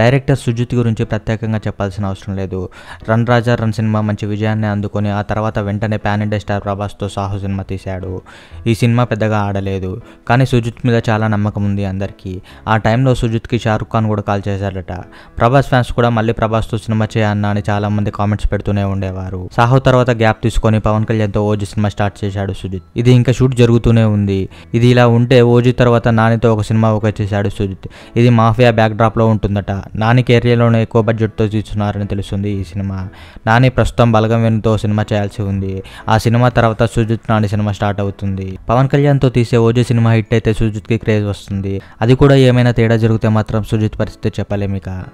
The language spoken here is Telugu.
డైరెక్టర్ సుజిత్ గురించి ప్రత్యేకంగా చెప్పాల్సిన అవసరం లేదు రన్ రాజా రన్ సినిమా మంచి విజయాన్ని అందుకొని ఆ తర్వాత వెంటనే ప్యాన్ ఇండియా స్టార్ ప్రభాస్తో సాహు సినిమా తీశాడు ఈ సినిమా పెద్దగా ఆడలేదు కానీ సుజిత్ మీద చాలా నమ్మకం ఉంది అందరికీ ఆ టైంలో సుజిత్కి షారుఖ్ ఖాన్ కూడా కాల్ చేశాడట ప్రభాస్ ఫ్యాన్స్ కూడా మళ్ళీ ప్రభాస్తో సినిమా చేయన్నా అని చాలామంది కామెంట్స్ పెడుతూనే ఉండేవారు సాహు తర్వాత గ్యాప్ తీసుకొని పవన్ కళ్యాణ్తో ఓజీ సినిమా స్టార్ట్ చేశాడు సుజిత్ ఇది ఇంకా షూట్ జరుగుతూనే ఉంది ఇది ఇలా ఉంటే ఓజీ తర్వాత నానితో ఒక సినిమా ఒక చేశాడు సుజిత్ ఇది మాఫియా బ్యాక్ డ్రాప్లో ఉంటుందట నాని కెరియర్లోనే ఎక్కువ బడ్జెట్తో తీస్తున్నారని తెలుస్తుంది ఈ సినిమా నాని ప్రస్తుతం బలగం వెనుతో సినిమా చేయాల్సి ఉంది ఆ సినిమా తర్వాత సుజిత్ నాని సినిమా స్టార్ట్ అవుతుంది పవన్ కళ్యాణ్తో తీసే ఓజే సినిమా హిట్ అయితే సుజిత్కి క్రేజ్ వస్తుంది అది కూడా ఏమైనా తేడా జరిగితే మాత్రం సుజిత్ పరిస్థితి చెప్పలేమిక